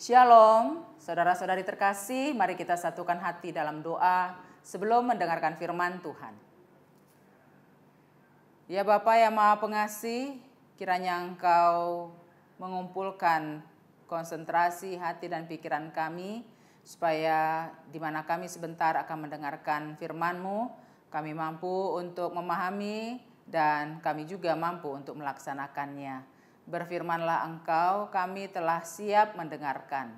Shalom, saudara-saudari terkasih, mari kita satukan hati dalam doa sebelum mendengarkan firman Tuhan. Ya Bapa yang Maha Pengasih, kiranya Engkau mengumpulkan konsentrasi hati dan pikiran kami supaya di mana kami sebentar akan mendengarkan firman-Mu, kami mampu untuk memahami dan kami juga mampu untuk melaksanakannya berfirmanlah engkau, kami telah siap mendengarkan.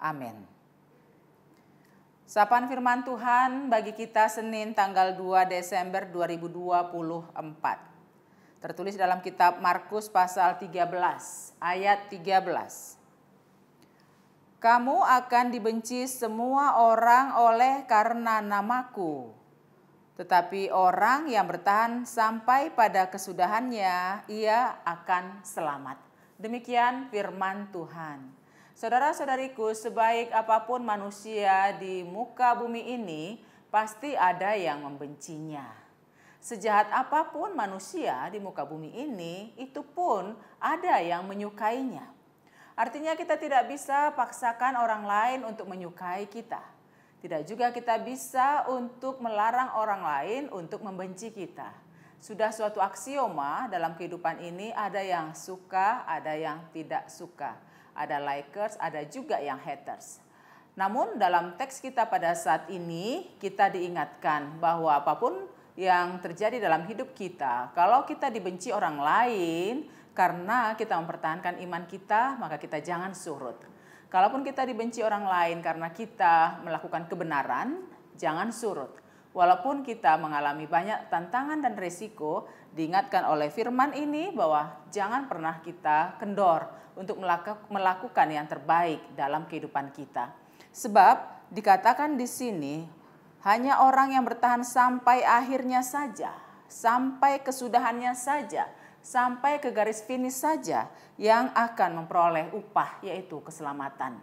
Amin. Sapaan firman Tuhan bagi kita Senin tanggal 2 Desember 2024. Tertulis dalam kitab Markus pasal 13 ayat 13. Kamu akan dibenci semua orang oleh karena namaku tetapi orang yang bertahan sampai pada kesudahannya, ia akan selamat. Demikian firman Tuhan. Saudara-saudariku, sebaik apapun manusia di muka bumi ini, pasti ada yang membencinya. Sejahat apapun manusia di muka bumi ini, itu pun ada yang menyukainya. Artinya, kita tidak bisa paksakan orang lain untuk menyukai kita tidak juga kita bisa untuk melarang orang lain untuk membenci kita. Sudah suatu aksioma dalam kehidupan ini ada yang suka, ada yang tidak suka. Ada likers, ada juga yang haters. Namun dalam teks kita pada saat ini kita diingatkan bahwa apapun yang terjadi dalam hidup kita, kalau kita dibenci orang lain karena kita mempertahankan iman kita, maka kita jangan surut. Kalaupun kita dibenci orang lain karena kita melakukan kebenaran, jangan surut. Walaupun kita mengalami banyak tantangan dan resiko, diingatkan oleh firman ini bahwa jangan pernah kita kendor untuk melakukan yang terbaik dalam kehidupan kita. Sebab dikatakan di sini, hanya orang yang bertahan sampai akhirnya saja, sampai kesudahannya saja sampai ke garis finish saja yang akan memperoleh upah yaitu keselamatan.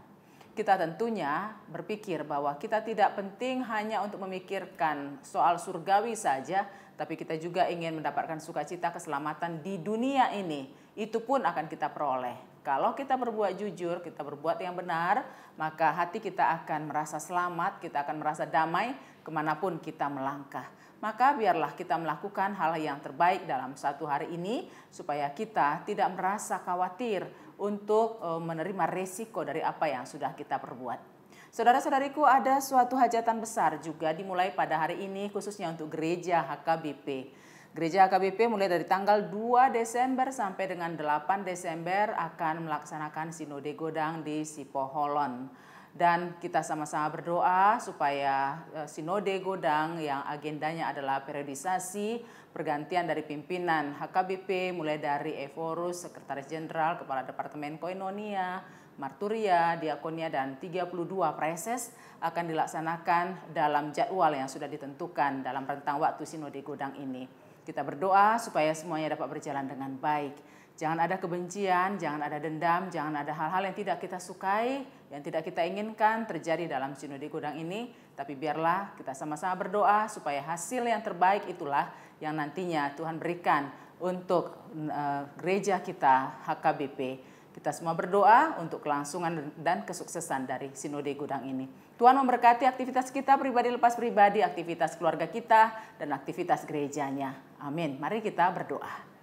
Kita tentunya berpikir bahwa kita tidak penting hanya untuk memikirkan soal surgawi saja, tapi kita juga ingin mendapatkan sukacita keselamatan di dunia ini. Itu pun akan kita peroleh. Kalau kita berbuat jujur, kita berbuat yang benar, maka hati kita akan merasa selamat, kita akan merasa damai kemanapun kita melangkah. Maka biarlah kita melakukan hal yang terbaik dalam satu hari ini supaya kita tidak merasa khawatir untuk eh, menerima resiko dari apa yang sudah kita perbuat. Saudara-saudariku, ada suatu hajatan besar juga dimulai pada hari ini khususnya untuk gereja HKBP. Gereja AKBP mulai dari tanggal 2 Desember sampai dengan 8 Desember akan melaksanakan Sinode Godang di Sipoholon dan kita sama-sama berdoa supaya eh, Sinode Godang yang agendanya adalah periodisasi pergantian dari pimpinan HKBP mulai dari Eforus, Sekretaris Jenderal, Kepala Departemen Koinonia, Marturia, Diakonia, dan 32 preses akan dilaksanakan dalam jadwal yang sudah ditentukan dalam rentang waktu Sinode Godang ini. Kita berdoa supaya semuanya dapat berjalan dengan baik. Jangan ada kebencian, jangan ada dendam, jangan ada hal-hal yang tidak kita sukai, yang tidak kita inginkan terjadi dalam sinode gudang ini, tapi biarlah kita sama-sama berdoa supaya hasil yang terbaik itulah yang nantinya Tuhan berikan untuk eh, gereja kita HKBP. Kita semua berdoa untuk kelangsungan dan kesuksesan dari sinode gudang ini. Tuhan memberkati aktivitas kita pribadi lepas pribadi, aktivitas keluarga kita, dan aktivitas gerejanya. Amin. Mari kita berdoa.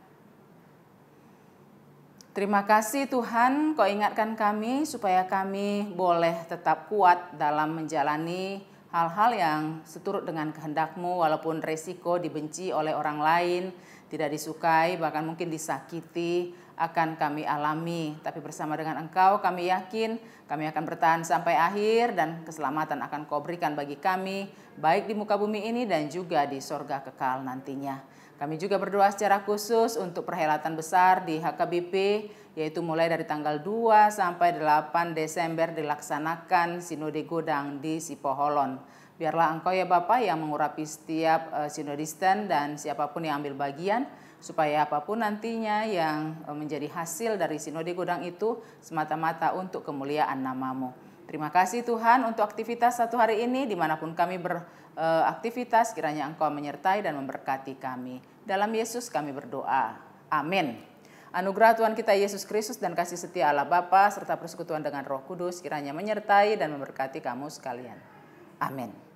Terima kasih Tuhan, kau ingatkan kami supaya kami boleh tetap kuat dalam menjalani hal-hal yang seturut dengan kehendakmu walaupun resiko dibenci oleh orang lain, tidak disukai, bahkan mungkin disakiti akan kami alami. Tapi bersama dengan engkau kami yakin kami akan bertahan sampai akhir dan keselamatan akan kau berikan bagi kami baik di muka bumi ini dan juga di sorga kekal nantinya. Kami juga berdoa secara khusus untuk perhelatan besar di HKBP yaitu mulai dari tanggal 2 sampai 8 Desember dilaksanakan Sinode Godang di Sipoholon. Biarlah engkau ya Bapak yang mengurapi setiap uh, eh, sinodisten dan siapapun yang ambil bagian supaya apapun nantinya yang eh, menjadi hasil dari Sinode Godang itu semata-mata untuk kemuliaan namamu. Terima kasih Tuhan untuk aktivitas satu hari ini dimanapun kami beraktivitas kiranya Engkau menyertai dan memberkati kami. Dalam Yesus kami berdoa. Amin. Anugerah Tuhan kita Yesus Kristus dan kasih setia Allah Bapa serta persekutuan dengan Roh Kudus kiranya menyertai dan memberkati kamu sekalian. Amin.